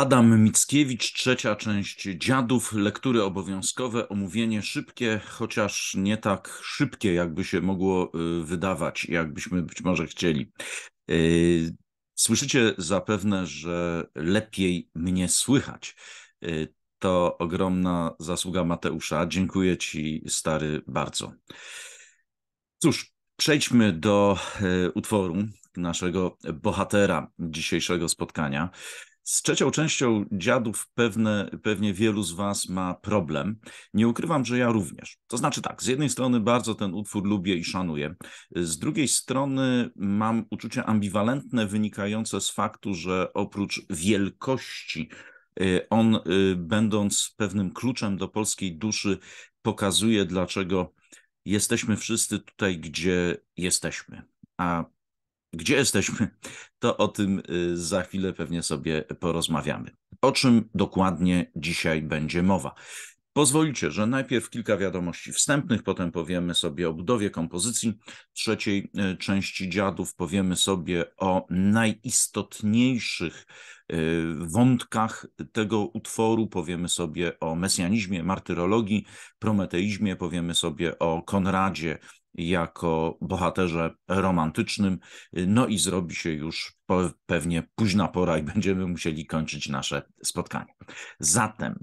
Adam Mickiewicz, trzecia część Dziadów, lektury obowiązkowe, omówienie szybkie, chociaż nie tak szybkie, jakby się mogło y, wydawać, jakbyśmy być może chcieli. Y, słyszycie zapewne, że lepiej mnie słychać. Y, to ogromna zasługa Mateusza. Dziękuję Ci, stary, bardzo. Cóż, przejdźmy do utworu naszego bohatera dzisiejszego spotkania. Z trzecią częścią dziadów pewne, pewnie wielu z Was ma problem. Nie ukrywam, że ja również. To znaczy tak, z jednej strony bardzo ten utwór lubię i szanuję, z drugiej strony mam uczucia ambiwalentne wynikające z faktu, że oprócz wielkości y, on, y, będąc pewnym kluczem do polskiej duszy, pokazuje, dlaczego jesteśmy wszyscy tutaj, gdzie jesteśmy. A gdzie jesteśmy, to o tym y, za chwilę pewnie sobie porozmawiamy. O czym dokładnie dzisiaj będzie mowa? Pozwolicie, że najpierw kilka wiadomości wstępnych, potem powiemy sobie o budowie kompozycji trzeciej y, części dziadów, powiemy sobie o najistotniejszych y, wątkach tego utworu, powiemy sobie o mesjanizmie, martyrologii, prometeizmie, powiemy sobie o Konradzie jako bohaterze romantycznym. No i zrobi się już pewnie późna pora i będziemy musieli kończyć nasze spotkanie. Zatem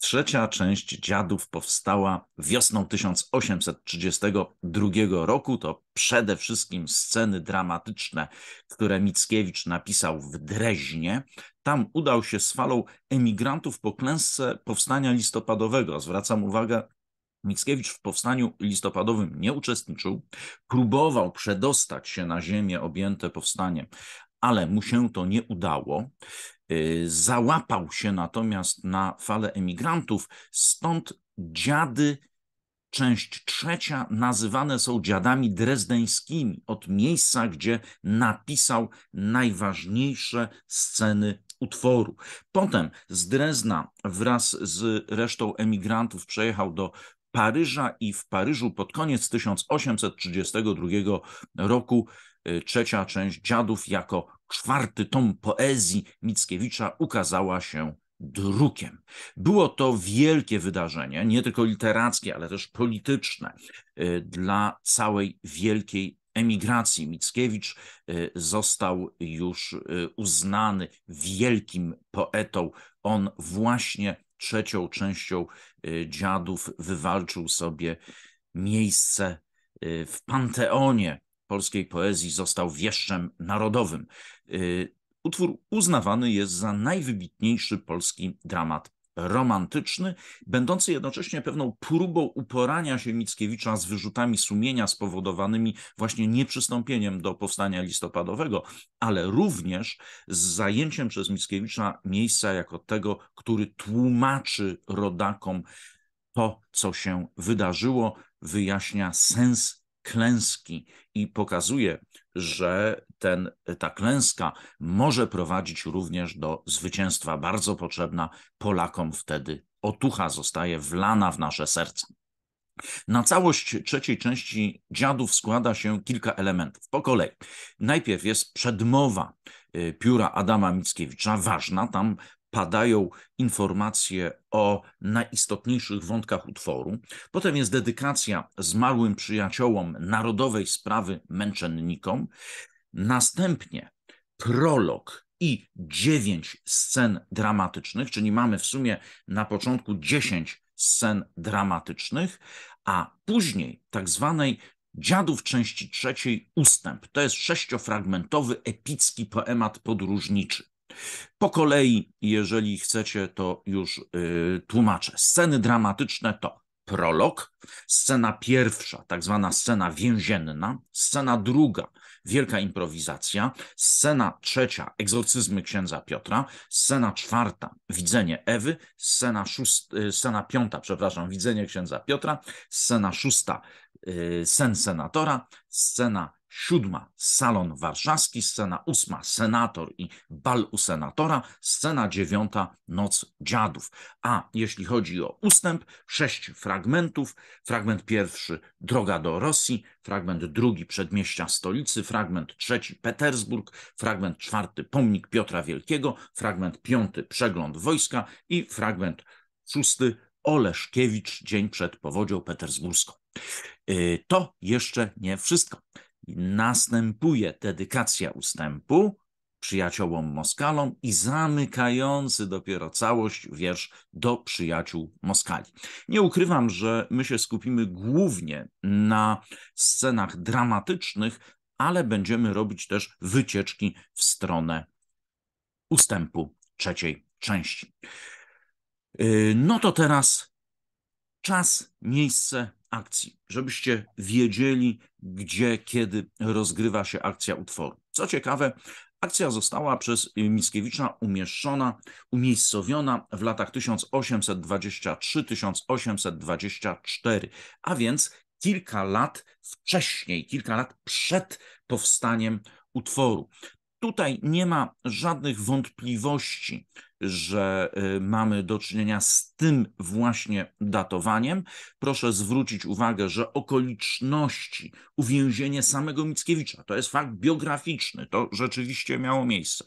Trzecia część Dziadów powstała wiosną 1832 roku. To przede wszystkim sceny dramatyczne, które Mickiewicz napisał w Dreźnie. Tam udał się z falą emigrantów po klęsce powstania listopadowego. Zwracam uwagę Mickiewicz w powstaniu listopadowym nie uczestniczył, próbował przedostać się na ziemię objęte powstaniem, ale mu się to nie udało. Y, załapał się natomiast na falę emigrantów, stąd dziady część trzecia nazywane są dziadami drezdeńskimi, od miejsca, gdzie napisał najważniejsze sceny utworu. Potem z Drezna wraz z resztą emigrantów przejechał do Paryża i w Paryżu pod koniec 1832 roku y, trzecia część Dziadów jako czwarty tom poezji Mickiewicza ukazała się drukiem. Było to wielkie wydarzenie, nie tylko literackie, ale też polityczne y, dla całej wielkiej emigracji. Mickiewicz y, został już uznany wielkim poetą. On właśnie trzecią częścią Y, dziadów wywalczył sobie miejsce y, w panteonie polskiej poezji, został wieszczem narodowym. Y, utwór uznawany jest za najwybitniejszy polski dramat romantyczny, będący jednocześnie pewną próbą uporania się Mickiewicza z wyrzutami sumienia spowodowanymi właśnie nieprzystąpieniem do powstania listopadowego, ale również z zajęciem przez Mickiewicza miejsca jako tego, który tłumaczy rodakom to, co się wydarzyło, wyjaśnia sens klęski i pokazuje, że ten, y, ta klęska może prowadzić również do zwycięstwa, bardzo potrzebna Polakom wtedy. Otucha zostaje wlana w nasze serce. Na całość trzeciej części dziadów składa się kilka elementów. Po kolei. Najpierw jest przedmowa y, pióra Adama Mickiewicza, ważna, tam padają informacje o najistotniejszych wątkach utworu. Potem jest dedykacja zmarłym przyjaciołom narodowej sprawy męczennikom. Następnie prolog i dziewięć scen dramatycznych, czyli mamy w sumie na początku dziesięć scen dramatycznych, a później tak zwanej Dziadów części trzeciej ustęp. To jest sześciofragmentowy epicki poemat podróżniczy. Po kolei, jeżeli chcecie, to już yy, tłumaczę. Sceny dramatyczne to prolog, scena pierwsza, tak zwana scena więzienna, scena druga, wielka improwizacja, scena trzecia egzorcyzmy księdza Piotra, scena czwarta widzenie Ewy, scena, szóst, y, scena piąta, przepraszam, widzenie księdza Piotra, scena szósta y, sen senatora, scena siódma salon warszawski, scena ósma senator i bal u senatora, scena dziewiąta noc dziadów. A jeśli chodzi o ustęp, sześć fragmentów. Fragment pierwszy droga do Rosji, fragment drugi przedmieścia stolicy, fragment trzeci Petersburg, fragment czwarty pomnik Piotra Wielkiego, fragment piąty przegląd wojska i fragment szósty Oleszkiewicz dzień przed powodzią petersburską. Y, to jeszcze nie wszystko. Następuje dedykacja ustępu przyjaciołom Moskalom i zamykający dopiero całość wiersz do przyjaciół Moskali. Nie ukrywam, że my się skupimy głównie na scenach dramatycznych, ale będziemy robić też wycieczki w stronę ustępu trzeciej części. Y, no to teraz czas, miejsce, akcji, żebyście wiedzieli, gdzie, kiedy rozgrywa się akcja utworu. Co ciekawe, akcja została przez Mickiewicza umieszczona, umiejscowiona w latach 1823-1824, a więc kilka lat wcześniej, kilka lat przed powstaniem utworu. Tutaj nie ma żadnych wątpliwości, że y, mamy do czynienia z tym właśnie datowaniem. Proszę zwrócić uwagę, że okoliczności uwięzienia samego Mickiewicza to jest fakt biograficzny, to rzeczywiście miało miejsce.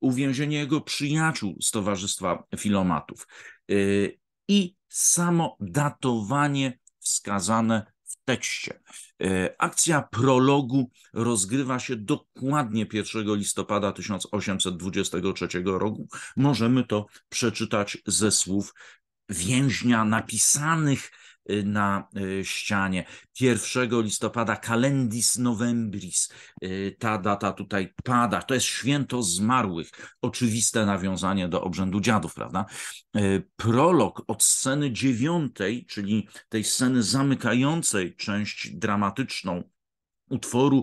Uwięzienie jego przyjaciół z Towarzystwa Filomatów y, i samo datowanie wskazane tekście. E, akcja prologu rozgrywa się dokładnie 1 listopada 1823 roku. Możemy to przeczytać ze słów więźnia napisanych Y, na y, ścianie. 1 listopada Calendis Novembris. Y, ta data tutaj pada. To jest święto zmarłych. Oczywiste nawiązanie do obrzędu dziadów, prawda? Prolog od sceny dziewiątej, czyli tej sceny zamykającej część dramatyczną utworu,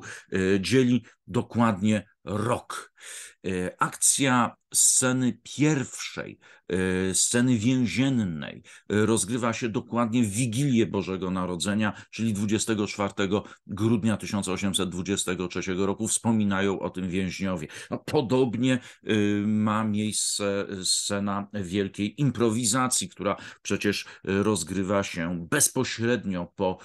dzieli dokładnie rok. E, akcja sceny pierwszej, e, sceny więziennej e, rozgrywa się dokładnie w Wigilię Bożego Narodzenia, czyli 24 grudnia 1823 roku. Wspominają o tym więźniowie. No, podobnie ma miejsce scena wielkiej improwizacji, która przecież rozgrywa się bezpośrednio po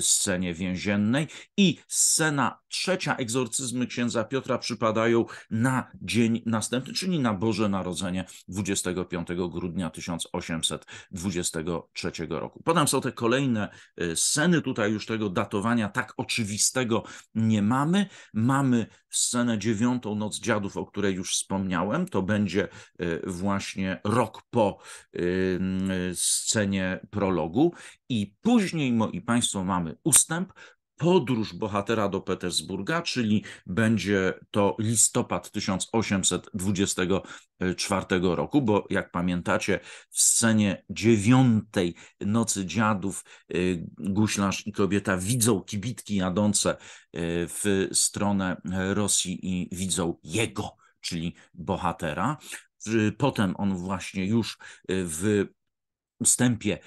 scenie więziennej i scena trzecia egzorcyzmy księdza Piotra przypadają na dzień następny, czyli na Boże Narodzenie 25 grudnia 1823 roku. Potem są te kolejne y, sceny, tutaj już tego datowania tak oczywistego nie mamy. Mamy scenę dziewiątą Noc Dziadów, o której już wspomniałem, to będzie y, właśnie rok po y, scenie prologu i później, moi Państwo, mamy ustęp, podróż bohatera do Petersburga, czyli będzie to listopad 1824 roku, bo jak pamiętacie, w scenie dziewiątej Nocy Dziadów y, guślarz i kobieta widzą kibitki jadące y, w stronę Rosji i widzą jego, czyli bohatera. Y, potem on właśnie już w wstępie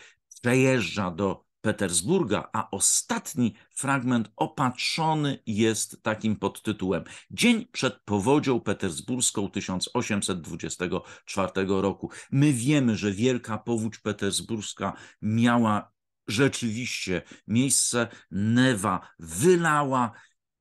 przejeżdża do Petersburga, a ostatni fragment opatrzony jest takim podtytułem Dzień przed powodzią petersburską 1824 roku. My wiemy, że wielka powódź petersburska miała rzeczywiście miejsce. Newa wylała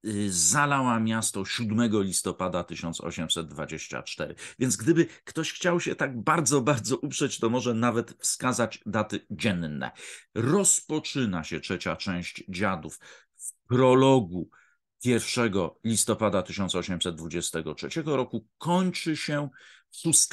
Y, zalała miasto 7 listopada 1824. Więc gdyby ktoś chciał się tak bardzo, bardzo uprzeć, to może nawet wskazać daty dzienne. Rozpoczyna się trzecia część dziadów w prologu 1 listopada 1823 roku, kończy się 6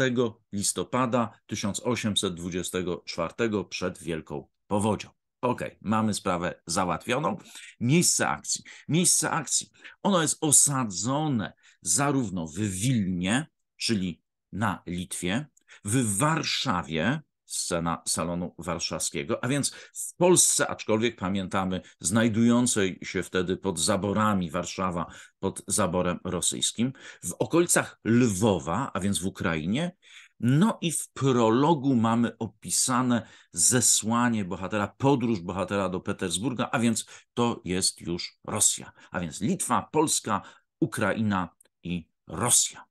listopada 1824 przed Wielką Powodzią. OK, mamy sprawę załatwioną. Miejsce akcji. Miejsce akcji. Ono jest osadzone zarówno w Wilnie, czyli na Litwie, w Warszawie, scena salonu warszawskiego, a więc w Polsce, aczkolwiek pamiętamy, znajdującej się wtedy pod zaborami Warszawa, pod zaborem rosyjskim, w okolicach Lwowa, a więc w Ukrainie no i w prologu mamy opisane zesłanie bohatera, podróż bohatera do Petersburga, a więc to jest już Rosja, a więc Litwa, Polska, Ukraina i Rosja.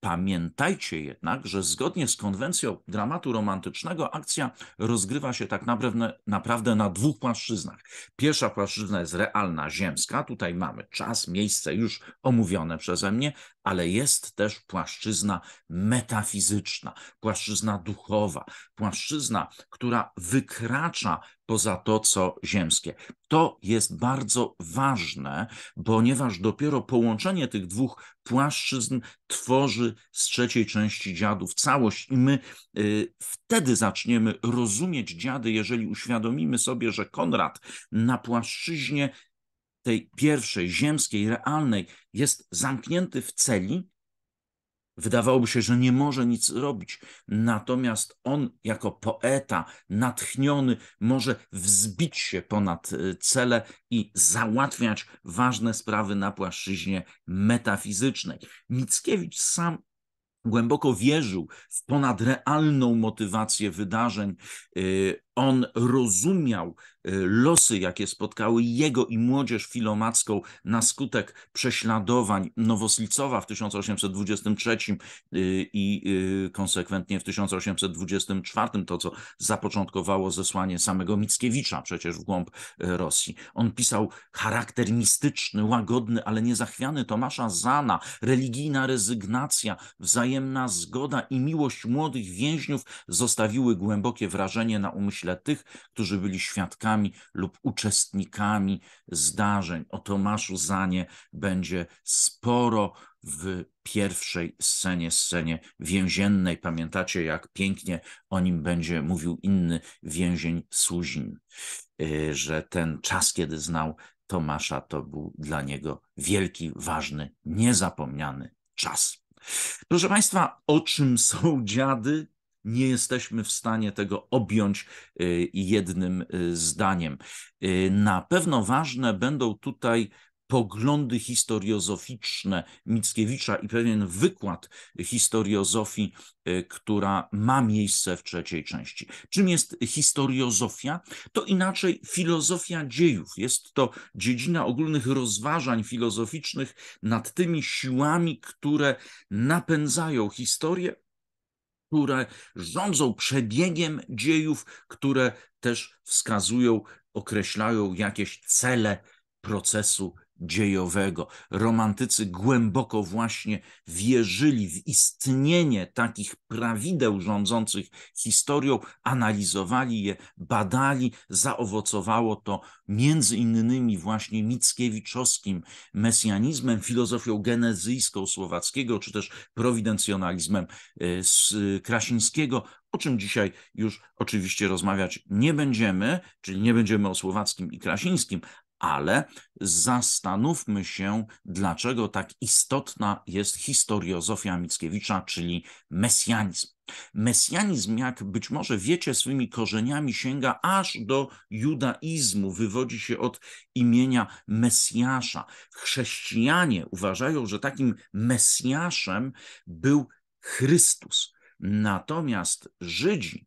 Pamiętajcie jednak, że zgodnie z konwencją dramatu romantycznego akcja rozgrywa się tak naprawdę, naprawdę na dwóch płaszczyznach. Pierwsza płaszczyzna jest realna, ziemska, tutaj mamy czas, miejsce już omówione przeze mnie, ale jest też płaszczyzna metafizyczna, płaszczyzna duchowa, płaszczyzna, która wykracza poza to, co ziemskie. To jest bardzo ważne, ponieważ dopiero połączenie tych dwóch płaszczyzn tworzy z trzeciej części dziadów całość, i my y, wtedy zaczniemy rozumieć dziady, jeżeli uświadomimy sobie, że Konrad na płaszczyźnie tej pierwszej, ziemskiej, realnej, jest zamknięty w celi, wydawałoby się, że nie może nic robić. Natomiast on, jako poeta, natchniony, może wzbić się ponad y, cele i załatwiać ważne sprawy na płaszczyźnie metafizycznej. Mickiewicz sam głęboko wierzył w ponadrealną motywację wydarzeń y, on rozumiał e, losy, jakie spotkały jego i młodzież filomacką na skutek prześladowań Nowoslicowa w 1823 e, i e, konsekwentnie w 1824, to co zapoczątkowało zesłanie samego Mickiewicza przecież w głąb Rosji. On pisał charakter mistyczny, łagodny, ale niezachwiany Tomasza Zana, religijna rezygnacja, wzajemna zgoda i miłość młodych więźniów zostawiły głębokie wrażenie na umyśle tych, którzy byli świadkami lub uczestnikami zdarzeń. O Tomaszu Zanie będzie sporo w pierwszej scenie, scenie więziennej. Pamiętacie, jak pięknie o nim będzie mówił inny więzień Suzin, y, że ten czas, kiedy znał Tomasza, to był dla niego wielki, ważny, niezapomniany czas. Proszę Państwa, o czym są dziady? nie jesteśmy w stanie tego objąć y, jednym y, zdaniem. Y, na pewno ważne będą tutaj poglądy historiozoficzne Mickiewicza i pewien wykład historiozofii, która ma miejsce w trzeciej części. Czym jest historiozofia? To inaczej filozofia dziejów. Jest to dziedzina ogólnych rozważań filozoficznych nad tymi siłami, które napędzają historię które rządzą przebiegiem dziejów, które też wskazują, określają jakieś cele procesu dziejowego. Romantycy głęboko właśnie wierzyli w istnienie takich prawideł rządzących historią, analizowali je, badali, zaowocowało to między innymi właśnie mickiewiczowskim mesjanizmem, filozofią genezyjską słowackiego, czy też prowidencjonalizmem z y, Krasińskiego, o czym dzisiaj już oczywiście rozmawiać nie będziemy, czyli nie będziemy o słowackim i krasińskim, ale zastanówmy się, dlaczego tak istotna jest historiozofia Mickiewicza, czyli mesjanizm. Mesjanizm, jak być może wiecie, swymi korzeniami sięga aż do judaizmu, wywodzi się od imienia Mesjasza. Chrześcijanie uważają, że takim Mesjaszem był Chrystus. Natomiast Żydzi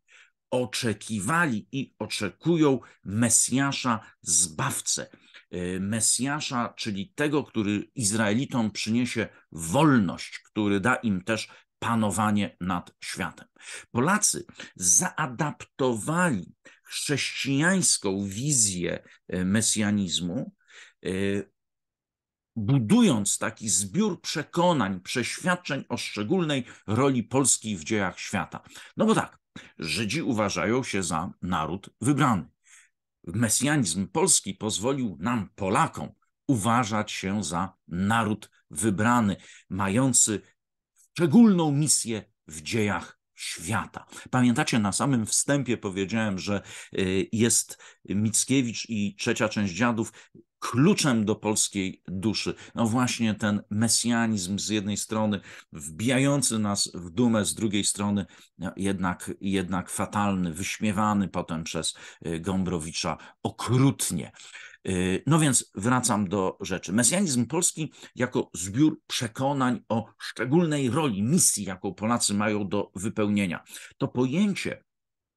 oczekiwali i oczekują Mesjasza Zbawcę. E, Mesjasza, czyli tego, który Izraelitom przyniesie wolność, który da im też panowanie nad światem. Polacy zaadaptowali chrześcijańską wizję e, mesjanizmu, e, budując taki zbiór przekonań, przeświadczeń o szczególnej roli Polski w dziejach świata. No bo tak, Żydzi uważają się za naród wybrany. Mesjanizm polski pozwolił nam, Polakom, uważać się za naród wybrany, mający szczególną misję w dziejach świata. Pamiętacie, na samym wstępie powiedziałem, że y, jest Mickiewicz i trzecia część dziadów kluczem do polskiej duszy. No właśnie ten mesjanizm z jednej strony wbijający nas w dumę, z drugiej strony no, jednak, jednak fatalny, wyśmiewany potem przez y, Gombrowicza okrutnie. Y, no więc wracam do rzeczy. Mesjanizm polski jako zbiór przekonań o szczególnej roli, misji, jaką Polacy mają do wypełnienia. To pojęcie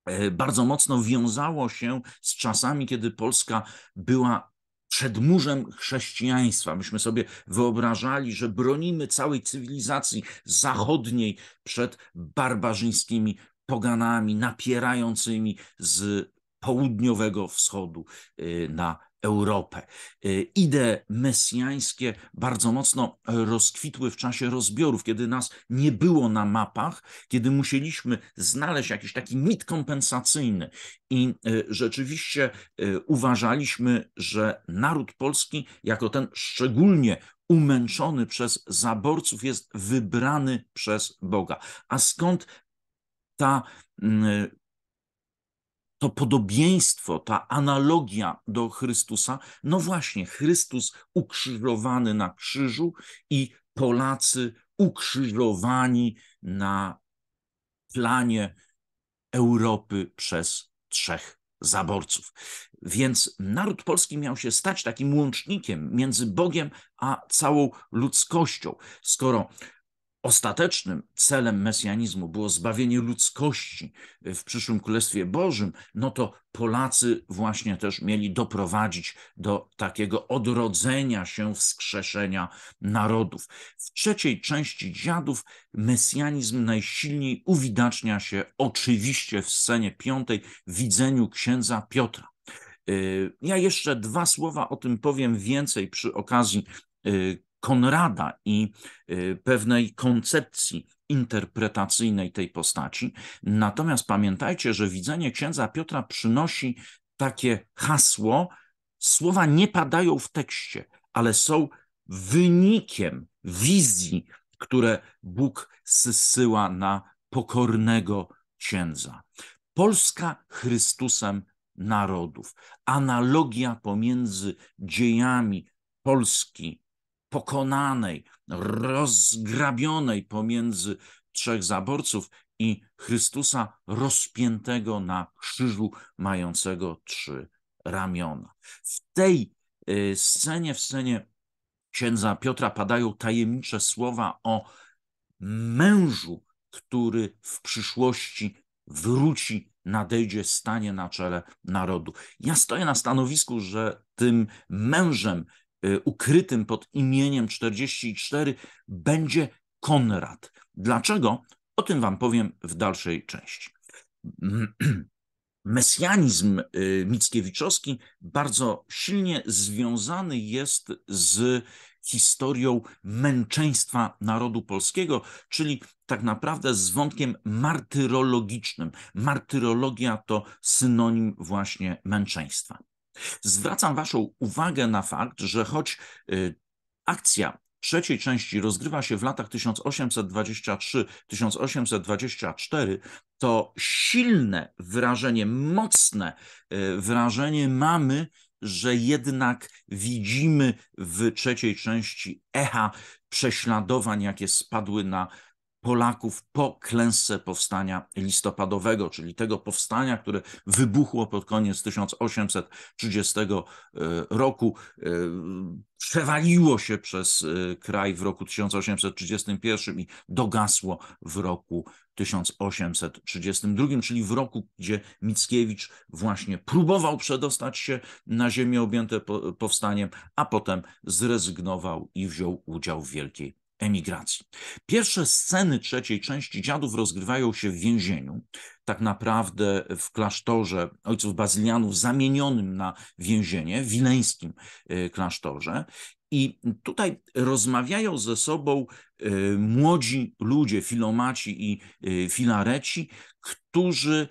e, bardzo mocno wiązało się z czasami, kiedy Polska była przedmurzem chrześcijaństwa. Myśmy sobie wyobrażali, że bronimy całej cywilizacji zachodniej przed barbarzyńskimi poganami napierającymi z południowego wschodu y, na Europę. Y, Idee mesjańskie bardzo mocno rozkwitły w czasie rozbiorów, kiedy nas nie było na mapach, kiedy musieliśmy znaleźć jakiś taki mit kompensacyjny i y, rzeczywiście y, uważaliśmy, że naród polski jako ten szczególnie umęczony przez zaborców jest wybrany przez Boga. A skąd ta mm, to podobieństwo, ta analogia do Chrystusa, no właśnie, Chrystus ukrzyżowany na krzyżu i Polacy ukrzyżowani na planie Europy przez trzech zaborców. Więc naród polski miał się stać takim łącznikiem między Bogiem a całą ludzkością. Skoro ostatecznym celem mesjanizmu było zbawienie ludzkości w przyszłym Królestwie Bożym, no to Polacy właśnie też mieli doprowadzić do takiego odrodzenia się, wskrzeszenia narodów. W trzeciej części dziadów mesjanizm najsilniej uwidacznia się oczywiście w scenie piątej w widzeniu księdza Piotra. Y, ja jeszcze dwa słowa o tym powiem więcej przy okazji y, Konrada i y, pewnej koncepcji interpretacyjnej tej postaci. Natomiast pamiętajcie, że widzenie księdza Piotra przynosi takie hasło: słowa nie padają w tekście, ale są wynikiem wizji, które Bóg zsyła na pokornego księdza. Polska Chrystusem narodów. Analogia pomiędzy dziejami Polski pokonanej, rozgrabionej pomiędzy trzech zaborców i Chrystusa rozpiętego na krzyżu, mającego trzy ramiona. W tej y, scenie, w scenie księdza Piotra padają tajemnicze słowa o mężu, który w przyszłości wróci nadejdzie, stanie na czele narodu. Ja stoję na stanowisku, że tym mężem Y, ukrytym pod imieniem 44 będzie Konrad. Dlaczego? O tym Wam powiem w dalszej części. Mesjanizm y, mickiewiczowski bardzo silnie związany jest z historią męczeństwa narodu polskiego, czyli tak naprawdę z wątkiem martyrologicznym. Martyrologia to synonim właśnie męczeństwa. Zwracam Waszą uwagę na fakt, że choć y, akcja trzeciej części rozgrywa się w latach 1823-1824, to silne wrażenie, mocne y, wrażenie mamy, że jednak widzimy w trzeciej części echa prześladowań, jakie spadły na Polaków po klęsce powstania listopadowego, czyli tego powstania, które wybuchło pod koniec 1830 e, roku, e, przewaliło się przez e, kraj w roku 1831 i dogasło w roku 1832, czyli w roku, gdzie Mickiewicz właśnie próbował przedostać się na ziemię objęte powstaniem, a potem zrezygnował i wziął udział w Wielkiej emigracji. Pierwsze sceny trzeciej części Dziadów rozgrywają się w więzieniu, tak naprawdę w klasztorze ojców bazylianów zamienionym na więzienie, wileńskim y, klasztorze. I tutaj rozmawiają ze sobą y, młodzi ludzie, filomaci i y, filareci, którzy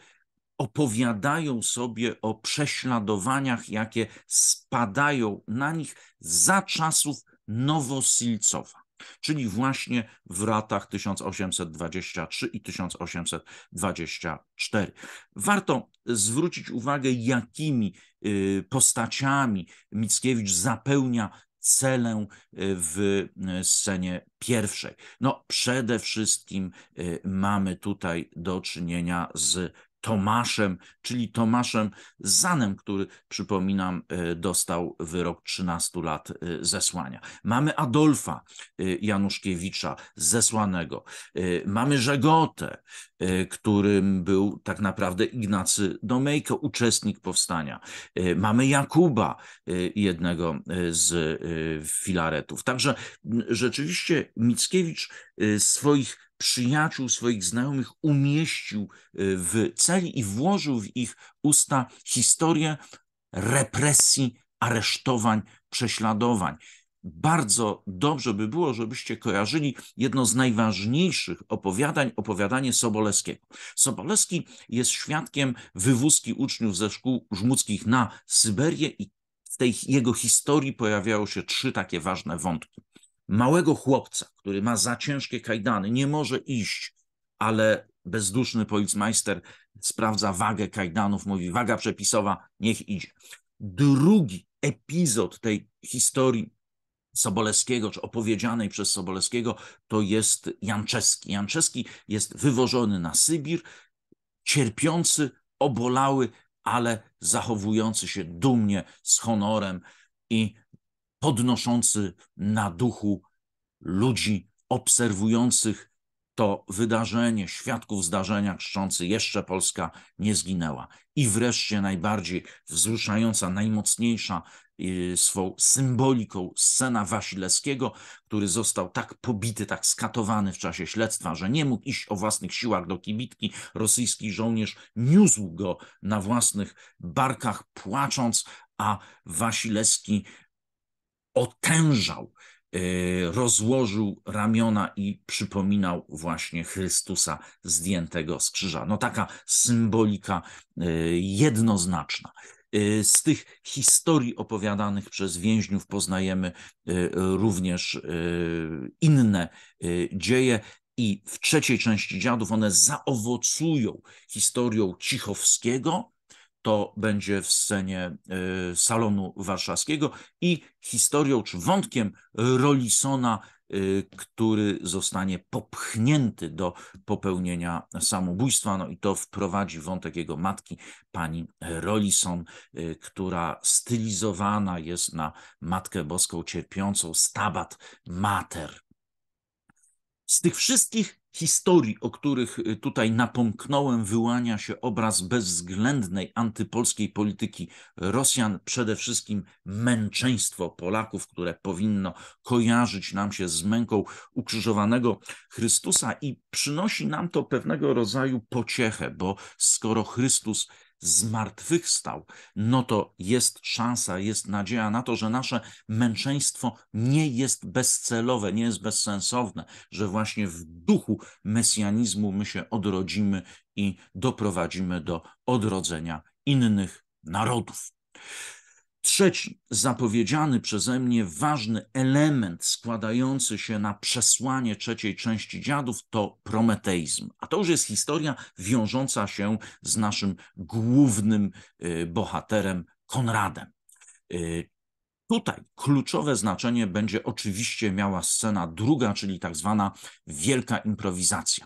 opowiadają sobie o prześladowaniach, jakie spadają na nich za czasów Nowosilcowa czyli właśnie w latach 1823 i 1824. Warto zwrócić uwagę, jakimi y, postaciami Mickiewicz zapełnia celę y, w y, scenie pierwszej. No, przede wszystkim mamy tutaj do czynienia z Tomaszem, czyli Tomaszem Zanem, który, przypominam, e, dostał wyrok 13 lat e, zesłania. Mamy Adolfa e, Januszkiewicza zesłanego. Mamy Żegotę, którym był tak naprawdę Ignacy Domejko, uczestnik powstania. Mamy Jakuba, jednego z filaretów. Także rzeczywiście Mickiewicz swoich przyjaciół, swoich znajomych umieścił y, w celi i włożył w ich usta historię represji, aresztowań, prześladowań. Bardzo dobrze by było, żebyście kojarzyli jedno z najważniejszych opowiadań, opowiadanie Soboleskiego. Soboleski jest świadkiem wywózki uczniów ze szkół żmudzkich na Syberię i w tej jego historii pojawiają się trzy takie ważne wątki małego chłopca, który ma za ciężkie kajdany, nie może iść, ale bezduszny policmajster sprawdza wagę kajdanów, mówi waga przepisowa, niech idzie. Drugi epizod tej historii Sobolewskiego, czy opowiedzianej przez Sobolewskiego, to jest Janczeski. Janczeski jest wywożony na Sybir, cierpiący, obolały, ale zachowujący się dumnie, z honorem i podnoszący na duchu ludzi obserwujących to wydarzenie, świadków zdarzenia krzyczący jeszcze Polska nie zginęła. I wreszcie najbardziej wzruszająca, najmocniejsza y, swą symboliką scena Wasilewskiego, który został tak pobity, tak skatowany w czasie śledztwa, że nie mógł iść o własnych siłach do kibitki. Rosyjski żołnierz niósł go na własnych barkach, płacząc, a Wasilewski otężał, y, rozłożył ramiona i przypominał właśnie Chrystusa zdjętego z krzyża. No taka symbolika y, jednoznaczna. Y, z tych historii opowiadanych przez więźniów poznajemy również inne dzieje. I w trzeciej części dziadów one zaowocują historią Cichowskiego, to będzie w scenie y, Salonu Warszawskiego i historią czy wątkiem Rollisona, y, który zostanie popchnięty do popełnienia samobójstwa. No i to wprowadzi wątek jego matki, pani Rollison, y, która stylizowana jest na Matkę Boską cierpiącą, stabat mater. Z tych wszystkich historii, o których y, tutaj napomknąłem, wyłania się obraz bezwzględnej antypolskiej polityki Rosjan, przede wszystkim męczeństwo Polaków, które powinno kojarzyć nam się z męką ukrzyżowanego Chrystusa i przynosi nam to pewnego rodzaju pociechę, bo skoro Chrystus zmartwychwstał, no to jest szansa, jest nadzieja na to, że nasze męczeństwo nie jest bezcelowe, nie jest bezsensowne, że właśnie w duchu mesjanizmu my się odrodzimy i doprowadzimy do odrodzenia innych narodów. Trzeci zapowiedziany przeze mnie ważny element składający się na przesłanie trzeciej części dziadów to prometeizm. A to już jest historia wiążąca się z naszym głównym y, bohaterem Konradem. Y, tutaj kluczowe znaczenie będzie oczywiście miała scena druga, czyli tak zwana wielka improwizacja.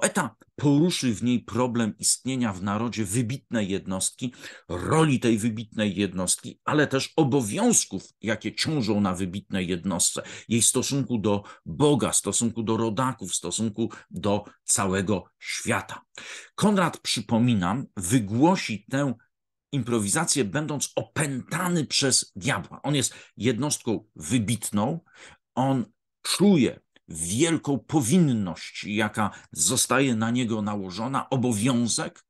Poeta poruszy w niej problem istnienia w narodzie wybitnej jednostki, roli tej wybitnej jednostki, ale też obowiązków, jakie ciążą na wybitnej jednostce, jej stosunku do Boga, stosunku do rodaków, stosunku do całego świata. Konrad, przypominam, wygłosi tę improwizację, będąc opętany przez diabła. On jest jednostką wybitną, on czuje wielką powinność, jaka zostaje na niego nałożona, obowiązek,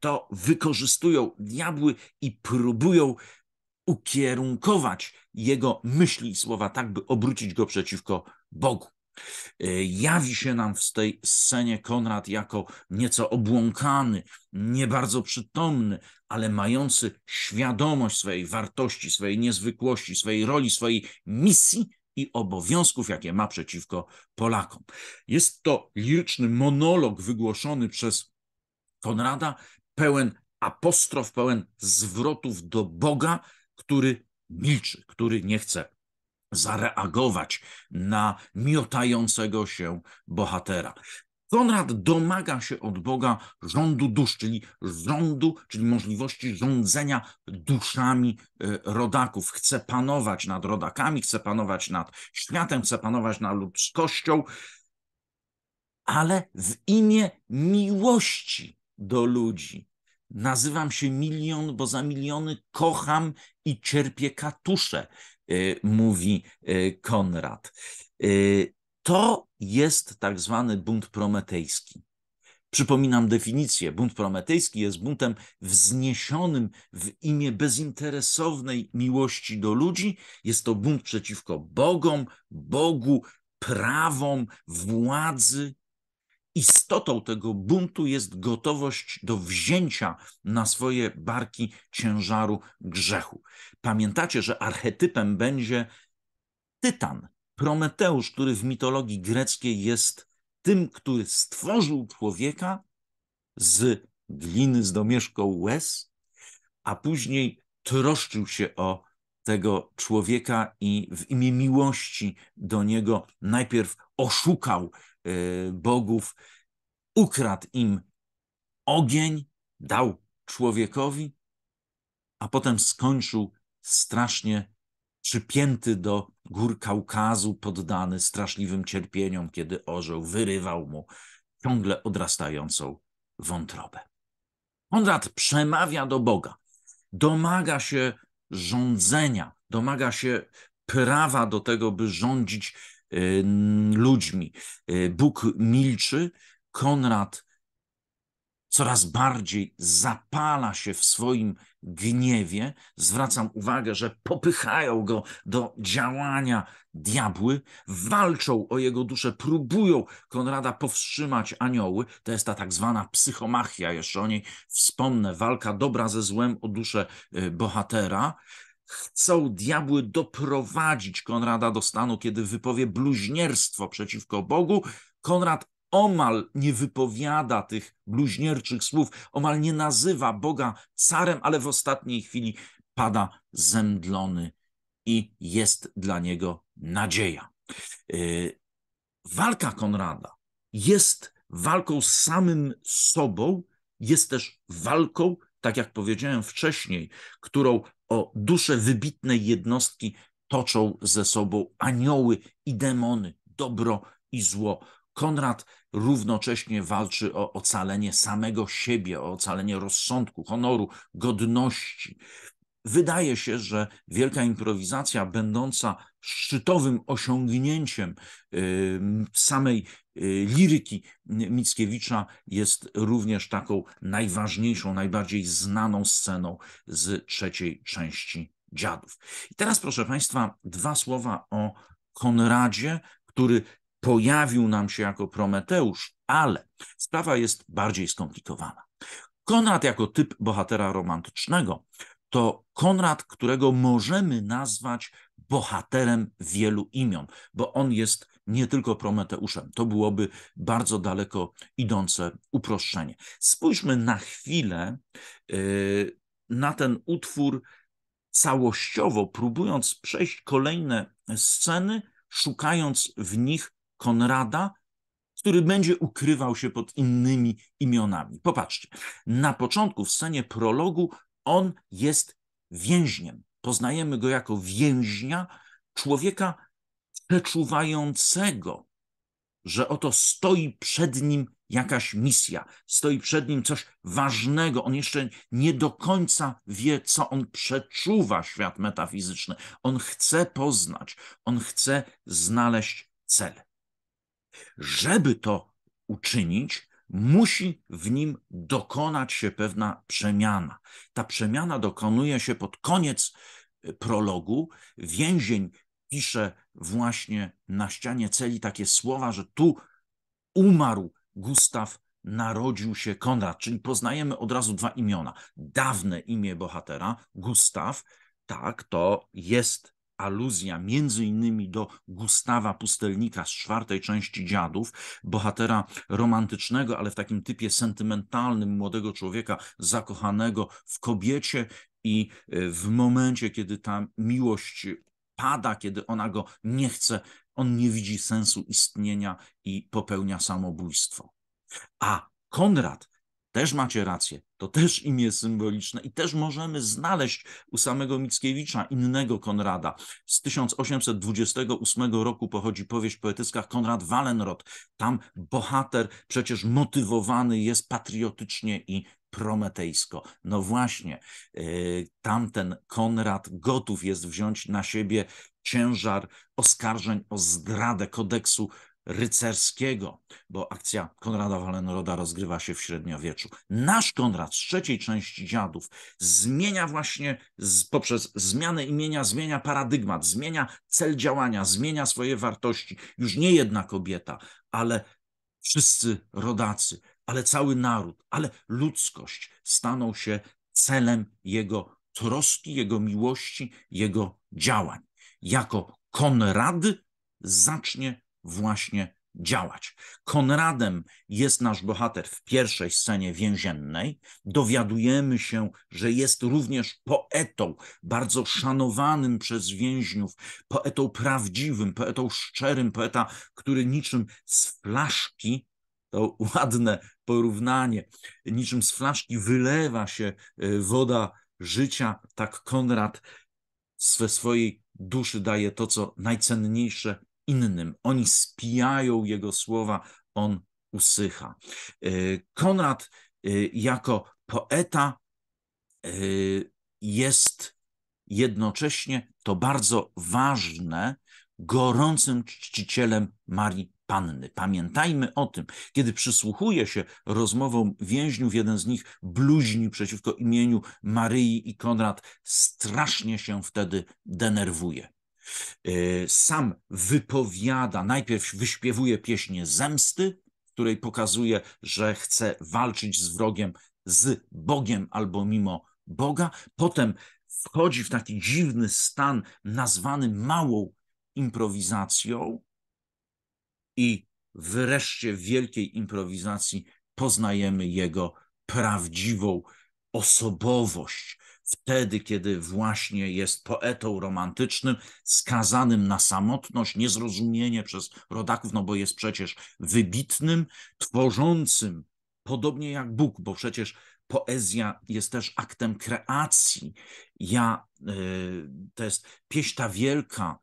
to wykorzystują diabły i próbują ukierunkować jego myśli i słowa tak, by obrócić go przeciwko Bogu. E, jawi się nam w tej scenie Konrad jako nieco obłąkany, nie bardzo przytomny, ale mający świadomość swojej wartości, swojej niezwykłości, swojej roli, swojej misji i obowiązków, jakie ma przeciwko Polakom. Jest to liryczny monolog wygłoszony przez Konrada, pełen apostrof, pełen zwrotów do Boga, który milczy, który nie chce zareagować na miotającego się bohatera. Konrad domaga się od Boga rządu dusz, czyli rządu, czyli możliwości rządzenia duszami e, rodaków. Chce panować nad rodakami, chce panować nad światem, chce panować nad ludzkością, ale w imię miłości do ludzi. Nazywam się milion, bo za miliony kocham i cierpię katusze, e, mówi e, Konrad. To jest tak zwany bunt prometejski. Przypominam definicję. Bunt prometejski jest buntem wzniesionym w imię bezinteresownej miłości do ludzi. Jest to bunt przeciwko bogom, Bogu, prawom, władzy. Istotą tego buntu jest gotowość do wzięcia na swoje barki ciężaru grzechu. Pamiętacie, że archetypem będzie tytan, Prometeusz, który w mitologii greckiej jest tym, który stworzył człowieka z gliny, z domieszką łez, a później troszczył się o tego człowieka i w imię miłości do niego najpierw oszukał e, bogów, ukradł im ogień, dał człowiekowi, a potem skończył strasznie przypięty do gór Kaukazu, poddany straszliwym cierpieniom, kiedy orzeł wyrywał mu ciągle odrastającą wątrobę. Konrad przemawia do Boga, domaga się rządzenia, domaga się prawa do tego, by rządzić y, ludźmi. Y, Bóg milczy, Konrad coraz bardziej zapala się w swoim gniewie. Zwracam uwagę, że popychają go do działania diabły, walczą o jego duszę, próbują Konrada powstrzymać anioły. To jest ta tak zwana psychomachia, jeszcze o niej wspomnę, walka dobra ze złem o duszę y, bohatera chcą diabły doprowadzić Konrada do stanu, kiedy wypowie bluźnierstwo przeciwko Bogu. Konrad omal nie wypowiada tych bluźnierczych słów, omal nie nazywa Boga carem, ale w ostatniej chwili pada zemdlony i jest dla niego nadzieja. Y, walka Konrada jest walką z samym sobą, jest też walką, tak jak powiedziałem wcześniej, którą o dusze wybitnej jednostki toczą ze sobą anioły i demony, dobro i zło. Konrad równocześnie walczy o ocalenie samego siebie, o ocalenie rozsądku, honoru, godności. Wydaje się, że wielka improwizacja, będąca szczytowym osiągnięciem y, samej y, liryki Mickiewicza, jest również taką najważniejszą, najbardziej znaną sceną z trzeciej części Dziadów. I teraz, proszę Państwa, dwa słowa o Konradzie, który pojawił nam się jako Prometeusz, ale sprawa jest bardziej skomplikowana. Konrad jako typ bohatera romantycznego to Konrad, którego możemy nazwać bohaterem wielu imion, bo on jest nie tylko Prometeuszem. To byłoby bardzo daleko idące uproszczenie. Spójrzmy na chwilę yy, na ten utwór całościowo, próbując przejść kolejne sceny, szukając w nich Konrada, który będzie ukrywał się pod innymi imionami. Popatrzcie, na początku w scenie prologu on jest więźniem. Poznajemy go jako więźnia, człowieka przeczuwającego, że oto stoi przed nim jakaś misja, stoi przed nim coś ważnego. On jeszcze nie do końca wie, co on przeczuwa świat metafizyczny. On chce poznać, on chce znaleźć cel. Żeby to uczynić, musi w nim dokonać się pewna przemiana. Ta przemiana dokonuje się pod koniec y, prologu. Więzień pisze właśnie na ścianie celi takie słowa, że tu umarł Gustaw, narodził się Konrad, czyli poznajemy od razu dwa imiona. Dawne imię bohatera, Gustaw, tak, to jest aluzja między innymi do Gustawa Pustelnika z czwartej części Dziadów, bohatera romantycznego, ale w takim typie sentymentalnym młodego człowieka zakochanego w kobiecie i e, w momencie, kiedy ta miłość pada, kiedy ona go nie chce, on nie widzi sensu istnienia i popełnia samobójstwo. A Konrad też macie rację, to też imię symboliczne i też możemy znaleźć u samego Mickiewicza innego Konrada. Z 1828 roku pochodzi powieść poetycka Konrad Wallenrod. Tam bohater przecież motywowany jest patriotycznie i prometejsko. No właśnie, y, tamten Konrad gotów jest wziąć na siebie ciężar oskarżeń o zdradę kodeksu rycerskiego, bo akcja Konrada Wallenroda rozgrywa się w średniowieczu. Nasz Konrad z trzeciej części dziadów zmienia właśnie z, poprzez zmianę imienia, zmienia paradygmat, zmienia cel działania, zmienia swoje wartości. Już nie jedna kobieta, ale wszyscy rodacy, ale cały naród, ale ludzkość staną się celem jego troski, jego miłości, jego działań. Jako Konrad zacznie właśnie działać. Konradem jest nasz bohater w pierwszej scenie więziennej. Dowiadujemy się, że jest również poetą, bardzo szanowanym przez więźniów, poetą prawdziwym, poetą szczerym, poeta, który niczym z flaszki to ładne porównanie. Niczym z flaszki wylewa się e, woda życia, tak Konrad ze swojej duszy daje to, co najcenniejsze innym. Oni spijają jego słowa, on usycha. E, Konrad e, jako poeta e, jest jednocześnie, to bardzo ważne, gorącym czcicielem Marii Panny. Pamiętajmy o tym, kiedy przysłuchuje się rozmowom więźniów, jeden z nich bluźni przeciwko imieniu Maryi i Konrad strasznie się wtedy denerwuje. E, sam wypowiada, najpierw wyśpiewuje pieśnię zemsty, w której pokazuje, że chce walczyć z wrogiem, z Bogiem albo mimo Boga. Potem wchodzi w taki dziwny stan nazwany małą improwizacją i wreszcie w wielkiej improwizacji poznajemy jego prawdziwą osobowość, wtedy, kiedy właśnie jest poetą romantycznym, skazanym na samotność, niezrozumienie przez rodaków, no bo jest przecież wybitnym, tworzącym, podobnie jak Bóg, bo przecież poezja jest też aktem kreacji. Ja, e, to jest pieśń ta wielka,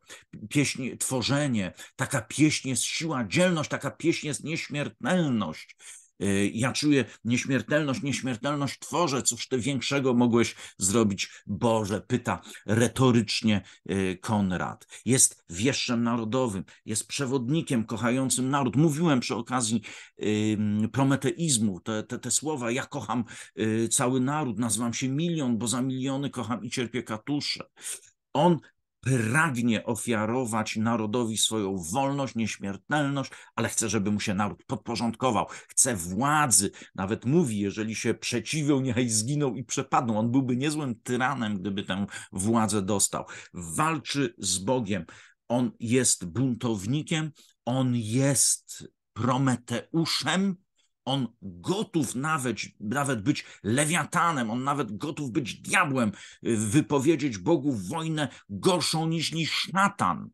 pieśń tworzenie, taka pieśń jest siła, dzielność, taka pieśń jest nieśmiertelność. E, ja czuję nieśmiertelność, nieśmiertelność tworzę, cóż ty większego mogłeś zrobić, Boże, pyta retorycznie e, Konrad. Jest wieszczem narodowym, jest przewodnikiem kochającym naród. Mówiłem przy okazji prometeizmu te, te, te słowa, ja kocham e, cały naród, nazywam się milion, bo za miliony kocham i cierpię katusze. On pragnie ofiarować narodowi swoją wolność, nieśmiertelność, ale chce, żeby mu się naród podporządkował, chce władzy, nawet mówi, jeżeli się przeciwią, niechaj zginą i przepadną. On byłby niezłym tyranem, gdyby tę władzę dostał. Walczy z Bogiem. On jest buntownikiem, on jest Prometeuszem, on gotów nawet, nawet być lewiatanem, on nawet gotów być diabłem, y, wypowiedzieć Bogu wojnę gorszą niż, niż szatan.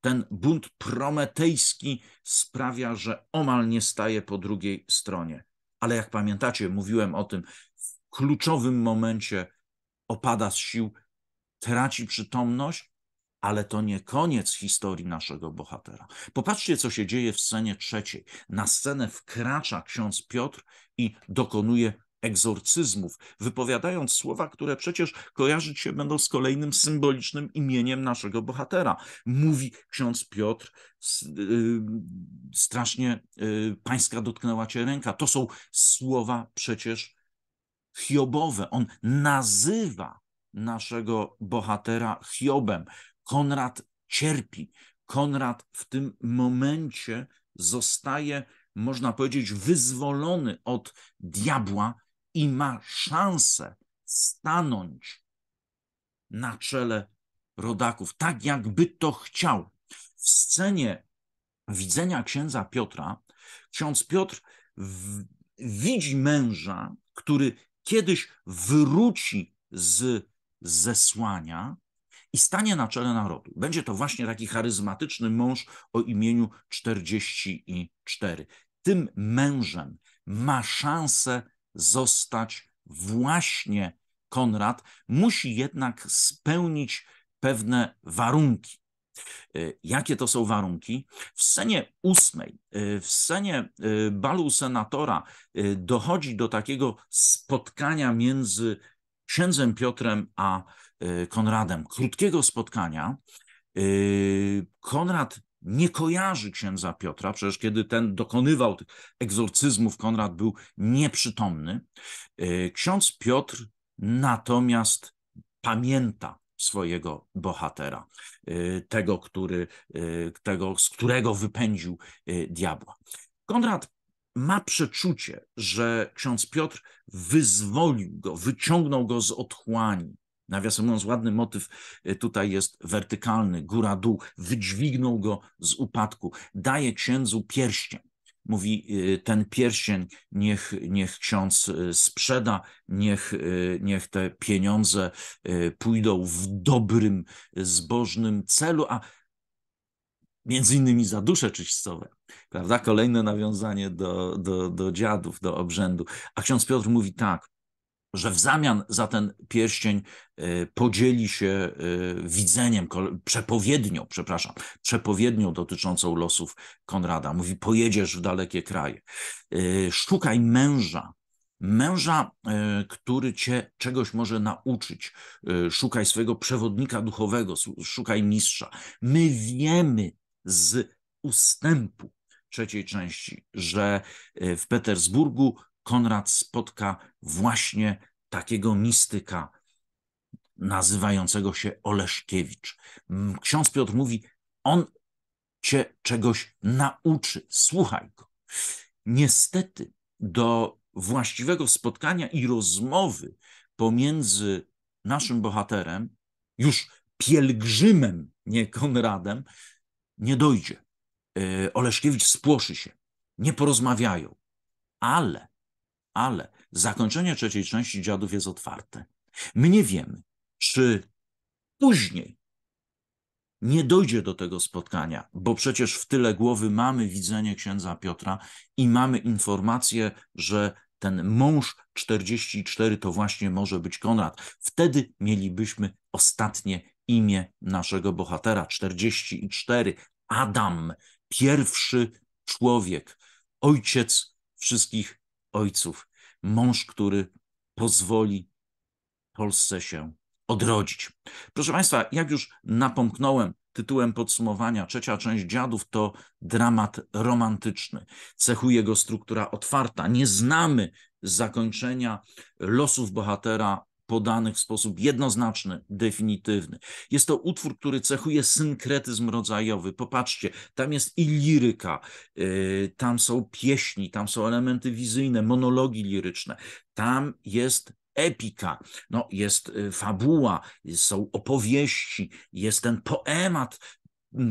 Ten bunt prometejski sprawia, że omal nie staje po drugiej stronie. Ale jak pamiętacie, mówiłem o tym, w kluczowym momencie opada z sił, traci przytomność ale to nie koniec historii naszego bohatera. Popatrzcie, co się dzieje w scenie trzeciej. Na scenę wkracza ksiądz Piotr i dokonuje egzorcyzmów, wypowiadając słowa, które przecież kojarzyć się będą z kolejnym symbolicznym imieniem naszego bohatera. Mówi ksiądz Piotr, y, strasznie y, pańska dotknęła cię ręka. To są słowa przecież Hiobowe. On nazywa naszego bohatera Hiobem. Konrad cierpi. Konrad w tym momencie zostaje, można powiedzieć, wyzwolony od diabła i ma szansę stanąć na czele rodaków, tak jakby to chciał. W scenie widzenia księdza Piotra, ksiądz Piotr w, widzi męża, który kiedyś wróci z zesłania, i stanie na czele narodu. Będzie to właśnie taki charyzmatyczny mąż o imieniu 44. Tym mężem ma szansę zostać właśnie Konrad. Musi jednak spełnić pewne warunki. E, jakie to są warunki? W scenie ósmej, e, w scenie e, balu senatora dochodzi do takiego spotkania między księdzem Piotrem a Y, Konradem krótkiego spotkania, y, Konrad nie kojarzy księdza Piotra, przecież kiedy ten dokonywał tych egzorcyzmów, Konrad był nieprzytomny. Y, ksiądz Piotr natomiast pamięta swojego bohatera, tego, który, tego z którego wypędził diabła. Konrad ma przeczucie, że ksiądz Piotr wyzwolił go, wyciągnął go z otchłani, Nawiasem mówiąc, ładny motyw y, tutaj jest wertykalny, góra-dół, wydźwignął go z upadku, daje księdzu pierścień. Mówi, y, ten pierścień niech, niech ksiądz y, sprzeda, niech, niech te pieniądze pójdą w dobrym, zbożnym celu, a między innymi za dusze czyścowe. prawda? Kolejne nawiązanie do, do, do dziadów, do obrzędu. A ksiądz Piotr mówi tak, że w zamian za ten pierścień e, podzieli się e, widzeniem, przepowiednią, przepraszam, przepowiednią dotyczącą losów Konrada. Mówi: Pojedziesz w dalekie kraje, e, szukaj męża. Męża, który cię czegoś może nauczyć, szukaj swojego przewodnika duchowego, szukaj mistrza. My wiemy z ustępu trzeciej części, że w Petersburgu Konrad spotka właśnie takiego mistyka nazywającego się Oleszkiewicz. Ksiądz Piotr mówi: On cię czegoś nauczy, słuchaj go. Niestety, do właściwego spotkania i rozmowy pomiędzy naszym bohaterem, już pielgrzymem, nie Konradem, nie dojdzie. E, Oleszkiewicz spłoszy się, nie porozmawiają, ale ale zakończenie trzeciej części Dziadów jest otwarte. My nie wiemy, czy później nie dojdzie do tego spotkania, bo przecież w tyle głowy mamy widzenie księdza Piotra i mamy informację, że ten mąż 44 to właśnie może być Konrad. Wtedy mielibyśmy ostatnie imię naszego bohatera 44 Adam, pierwszy człowiek, ojciec wszystkich ojców, mąż, który pozwoli Polsce się odrodzić. Proszę Państwa, jak już napomknąłem tytułem podsumowania, trzecia część Dziadów to dramat romantyczny. Cechuje go struktura otwarta. Nie znamy zakończenia losów bohatera podanych w sposób jednoznaczny, definitywny. Jest to utwór, który cechuje synkretyzm rodzajowy. Popatrzcie, tam jest i liryka, y, tam są pieśni, tam są elementy wizyjne, monologi liryczne, tam jest epika, no, jest y, fabuła, są opowieści, jest ten poemat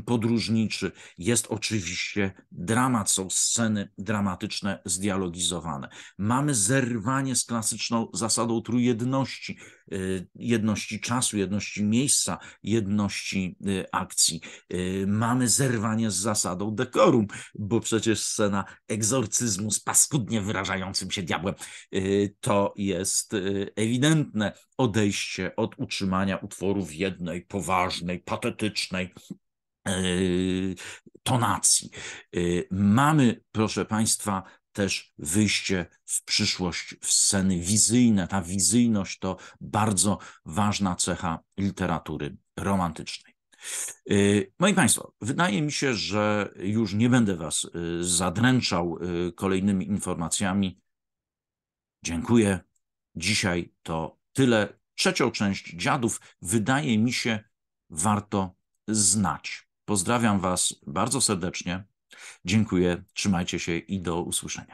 podróżniczy, jest oczywiście dramat, są sceny dramatyczne, zdialogizowane. Mamy zerwanie z klasyczną zasadą trójjedności, y, jedności czasu, jedności miejsca, jedności y, akcji. Y, mamy zerwanie z zasadą dekorum, bo przecież scena egzorcyzmu z paskudnie wyrażającym się diabłem to jest ewidentne odejście od utrzymania utworu w jednej poważnej, patetycznej, E, tonacji. E, mamy, proszę Państwa, też wyjście w przyszłość, w sceny wizyjne. Ta wizyjność to bardzo ważna cecha literatury romantycznej. E, moi Państwo, wydaje mi się, że już nie będę Was zadręczał kolejnymi informacjami. Dziękuję. Dzisiaj to tyle. Trzecią część dziadów wydaje mi się warto znać. Pozdrawiam Was bardzo serdecznie. Dziękuję, trzymajcie się i do usłyszenia.